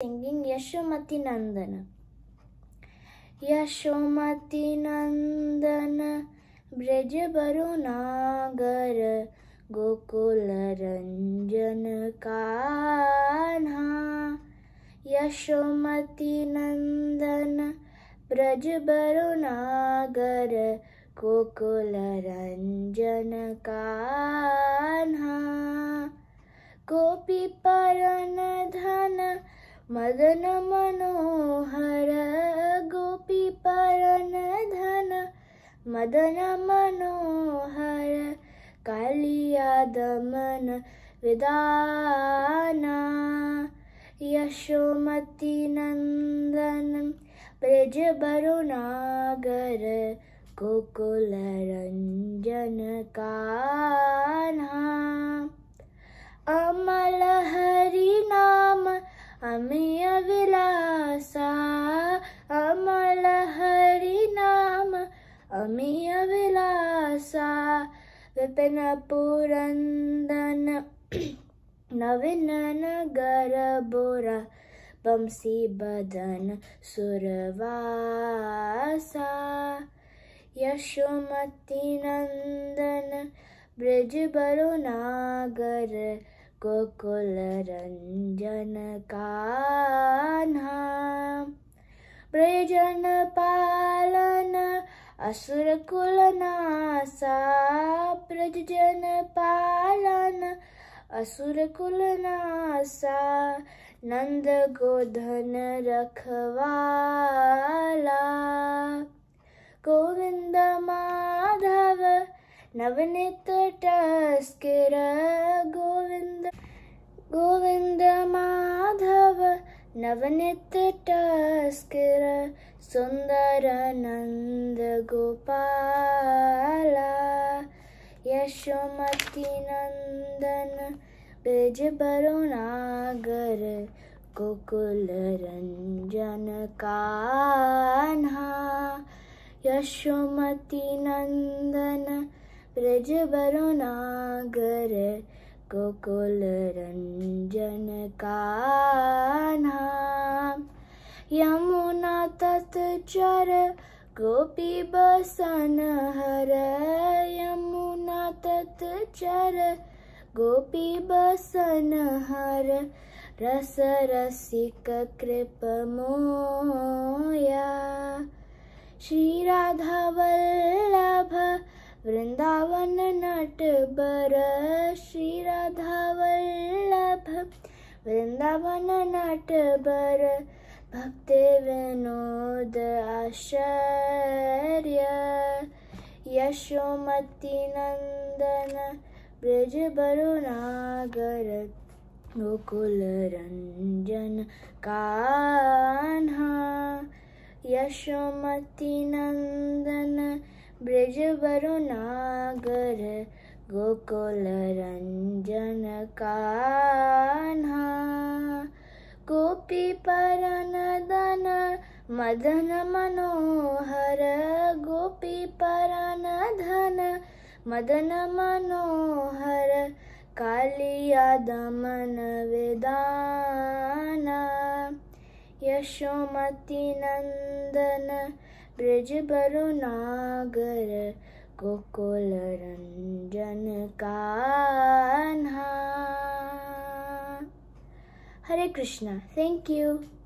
singing Yashomati Nandana. Yashomati Nandana Braj बरु नागर गोकुल रंजन कान्हा यशोमति नंदन ब्रज बरु नागर गोकुल रंजन कान्हा गोपी धन मदन मनोहर गोपी परन धन मदन मनोहर कालिया दमन विदाना यशोमति नंदन ब्रज बरुनागर गोकुल रंजन कान्हा अमल हरि नाम अमी अविलासा अमल हरि नाम अमी अविलासा विपिन पुरंदन नवीन नगर बोरा बंसी बदन सुरवासा यशोमति नंदन ब्रज बरो नागर गोकुल रंजन का प्रजन पालन असुर कुल नासा ब्रजन पालन असुर कुल नासा नंद गोधन रखवाला गोविंद माधव नवनीत टस्कर गोविंद गोविंद माधव नवनीत टस्कर सुंदर नंद गोपाला यशोमती नंदन ब्रज बरुणागर गोकुल रंजन कान्हा यशोमती नंदन ब्रज बरुनागर गोकुल रंजन का नाम यमुना तत चर गोपी बसन हर यमुना तत चर गोपी बसन हर रस रसिक कृप मोया श्री राधा वल वृंदावन नट बर श्री राधा वल्लभ वृंदावन नट बर भक्ति विनोद आश्चर्य यशोमति नंदन ब्रज बरुनागर गोकुल रंजन कान्हा यशोमति नंदन ब्रज नागर गोकुल रंजन कान्हा गोपी परनदन मदन मनोहर गोपी पर परनधन मदन मनोहर कालिया दमन वेदाना यशोमति नंदन ब्रज नागर गोकुल रंजन कान्हा हरे कृष्णा थैंक यू